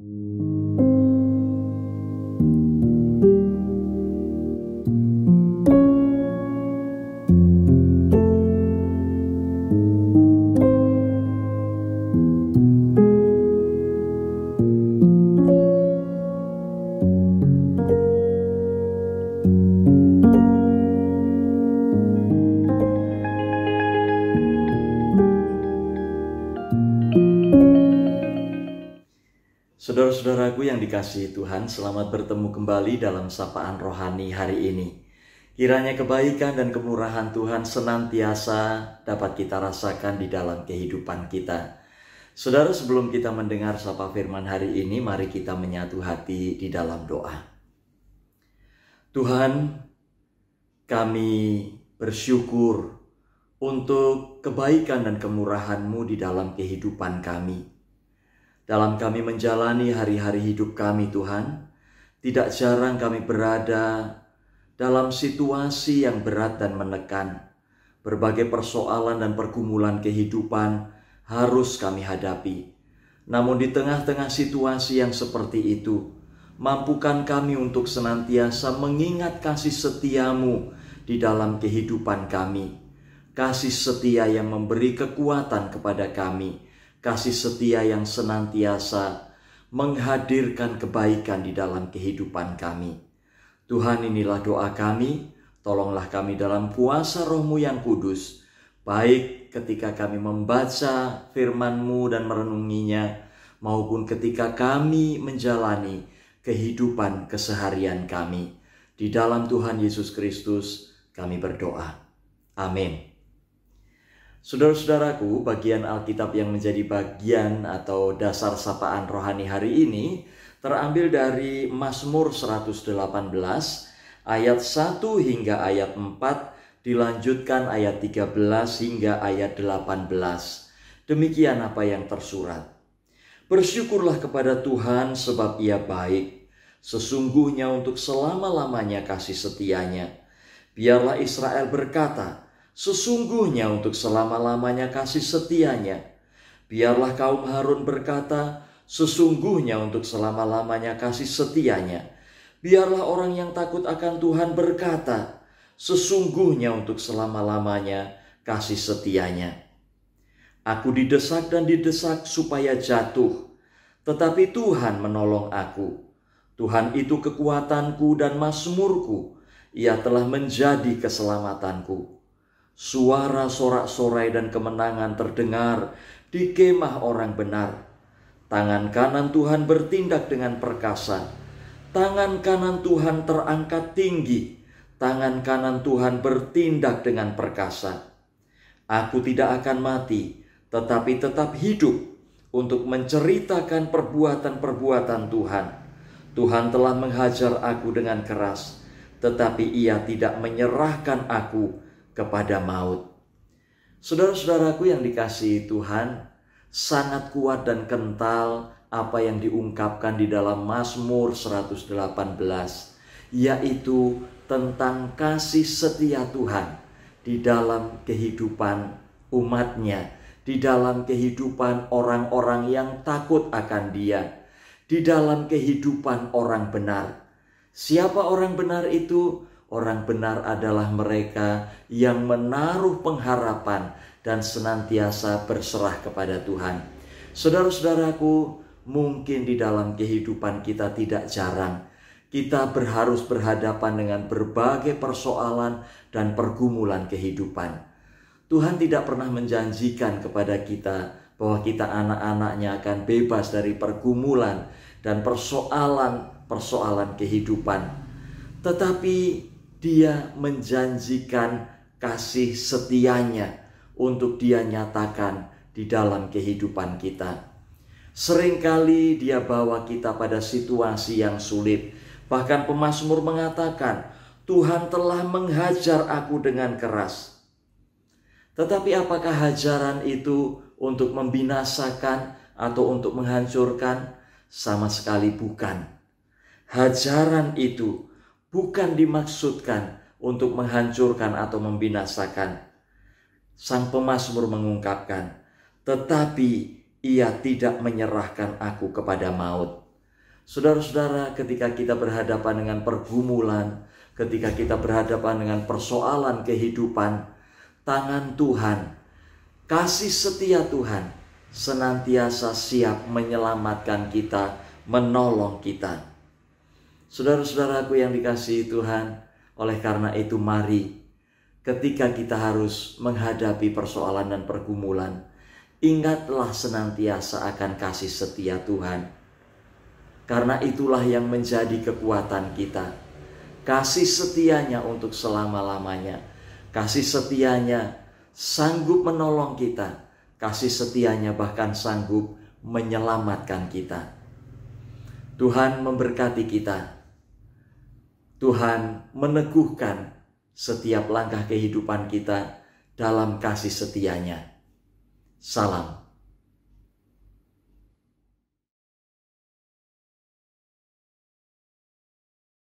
Mm-hmm. Saudara-saudaraku yang dikasihi Tuhan, selamat bertemu kembali dalam sapaan rohani hari ini. Kiranya kebaikan dan kemurahan Tuhan senantiasa dapat kita rasakan di dalam kehidupan kita. Saudara, sebelum kita mendengar sapa firman hari ini, mari kita menyatu hati di dalam doa. Tuhan, kami bersyukur untuk kebaikan dan kemurahan-Mu di dalam kehidupan kami. Dalam kami menjalani hari-hari hidup kami, Tuhan, tidak jarang kami berada dalam situasi yang berat dan menekan. Berbagai persoalan dan pergumulan kehidupan harus kami hadapi. Namun, di tengah-tengah situasi yang seperti itu, mampukan kami untuk senantiasa mengingat kasih setiamu di dalam kehidupan kami, kasih setia yang memberi kekuatan kepada kami kasih setia yang senantiasa menghadirkan kebaikan di dalam kehidupan kami. Tuhan inilah doa kami, tolonglah kami dalam kuasa rohmu yang kudus, baik ketika kami membaca firmanmu dan merenunginya, maupun ketika kami menjalani kehidupan keseharian kami. Di dalam Tuhan Yesus Kristus kami berdoa. Amin. Saudara-saudaraku, bagian Alkitab yang menjadi bagian atau dasar sapaan rohani hari ini terambil dari Mazmur 118 ayat 1 hingga ayat 4 dilanjutkan ayat 13 hingga ayat 18. Demikian apa yang tersurat. Bersyukurlah kepada Tuhan sebab ia baik. Sesungguhnya untuk selama-lamanya kasih setianya. Biarlah Israel berkata, Sesungguhnya untuk selama-lamanya kasih setianya. Biarlah kaum Harun berkata, sesungguhnya untuk selama-lamanya kasih setianya. Biarlah orang yang takut akan Tuhan berkata, sesungguhnya untuk selama-lamanya kasih setianya. Aku didesak dan didesak supaya jatuh, tetapi Tuhan menolong aku. Tuhan itu kekuatanku dan masmurku, Ia telah menjadi keselamatanku. Suara sorak-sorai dan kemenangan terdengar di kemah orang benar. Tangan kanan Tuhan bertindak dengan perkasa. Tangan kanan Tuhan terangkat tinggi. Tangan kanan Tuhan bertindak dengan perkasa. Aku tidak akan mati, tetapi tetap hidup untuk menceritakan perbuatan-perbuatan Tuhan. Tuhan telah menghajar aku dengan keras, tetapi Ia tidak menyerahkan aku kepada maut. Saudara-saudaraku yang dikasihi Tuhan, sangat kuat dan kental apa yang diungkapkan di dalam Mazmur 118 yaitu tentang kasih setia Tuhan di dalam kehidupan umatnya, di dalam kehidupan orang-orang yang takut akan dia, di dalam kehidupan orang benar. Siapa orang benar itu? Orang benar adalah mereka yang menaruh pengharapan dan senantiasa berserah kepada Tuhan. Saudara-saudaraku, mungkin di dalam kehidupan kita tidak jarang kita berharus berhadapan dengan berbagai persoalan dan pergumulan kehidupan. Tuhan tidak pernah menjanjikan kepada kita bahwa kita anak-anaknya akan bebas dari pergumulan dan persoalan-persoalan kehidupan. Tetapi dia menjanjikan kasih setianya untuk dia nyatakan di dalam kehidupan kita. Seringkali dia bawa kita pada situasi yang sulit. Bahkan pemazmur mengatakan, Tuhan telah menghajar aku dengan keras. Tetapi apakah hajaran itu untuk membinasakan atau untuk menghancurkan? Sama sekali bukan. Hajaran itu bukan dimaksudkan untuk menghancurkan atau membinasakan. Sang pemazmur mengungkapkan, tetapi ia tidak menyerahkan aku kepada maut. Saudara-saudara, ketika kita berhadapan dengan pergumulan, ketika kita berhadapan dengan persoalan kehidupan, tangan Tuhan, kasih setia Tuhan senantiasa siap menyelamatkan kita, menolong kita. Saudara-saudaraku yang dikasihi Tuhan, oleh karena itu mari ketika kita harus menghadapi persoalan dan pergumulan, ingatlah senantiasa akan kasih setia Tuhan. Karena itulah yang menjadi kekuatan kita. Kasih setianya untuk selama-lamanya. Kasih setianya sanggup menolong kita. Kasih setianya bahkan sanggup menyelamatkan kita. Tuhan memberkati kita Tuhan meneguhkan setiap langkah kehidupan kita dalam kasih setianya. Salam